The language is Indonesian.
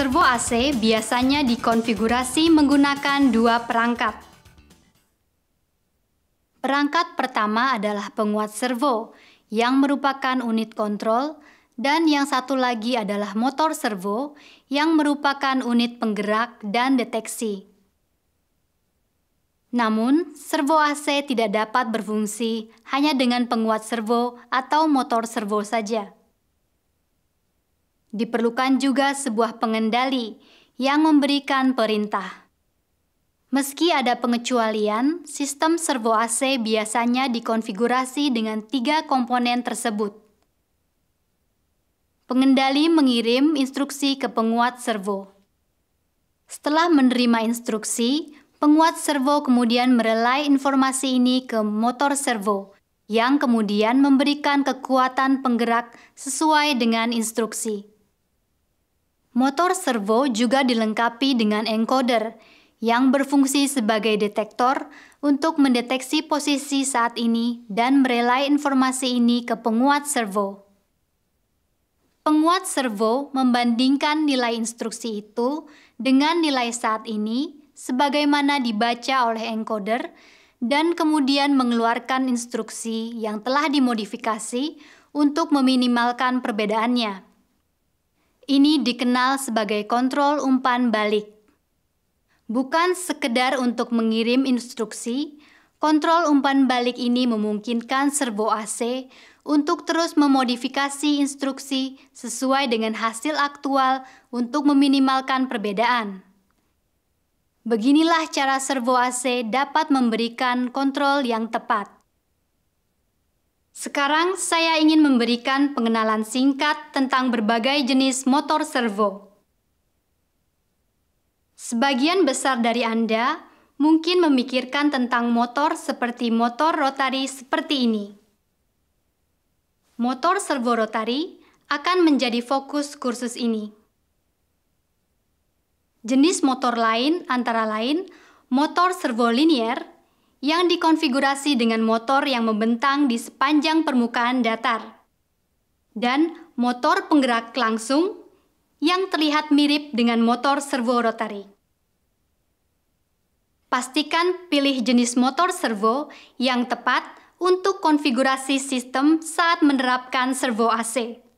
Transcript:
Servo AC biasanya dikonfigurasi menggunakan dua perangkat. Perangkat pertama adalah penguat servo, yang merupakan unit kontrol, dan yang satu lagi adalah motor servo, yang merupakan unit penggerak dan deteksi. Namun, servo AC tidak dapat berfungsi hanya dengan penguat servo atau motor servo saja. Diperlukan juga sebuah pengendali yang memberikan perintah. Meski ada pengecualian, sistem servo AC biasanya dikonfigurasi dengan tiga komponen tersebut. Pengendali mengirim instruksi ke penguat servo. Setelah menerima instruksi, penguat servo kemudian merelai informasi ini ke motor servo, yang kemudian memberikan kekuatan penggerak sesuai dengan instruksi. Motor servo juga dilengkapi dengan encoder yang berfungsi sebagai detektor untuk mendeteksi posisi saat ini dan merelai informasi ini ke penguat servo. Penguat servo membandingkan nilai instruksi itu dengan nilai saat ini sebagaimana dibaca oleh encoder dan kemudian mengeluarkan instruksi yang telah dimodifikasi untuk meminimalkan perbedaannya. Ini dikenal sebagai kontrol umpan balik. Bukan sekedar untuk mengirim instruksi, kontrol umpan balik ini memungkinkan servo AC untuk terus memodifikasi instruksi sesuai dengan hasil aktual untuk meminimalkan perbedaan. Beginilah cara servo AC dapat memberikan kontrol yang tepat. Sekarang saya ingin memberikan pengenalan singkat tentang berbagai jenis motor servo. Sebagian besar dari Anda mungkin memikirkan tentang motor seperti motor rotari seperti ini. Motor servo rotari akan menjadi fokus kursus ini. Jenis motor lain antara lain motor servo linier, yang dikonfigurasi dengan motor yang membentang di sepanjang permukaan datar, dan motor penggerak langsung yang terlihat mirip dengan motor servo rotary. Pastikan pilih jenis motor servo yang tepat untuk konfigurasi sistem saat menerapkan servo AC.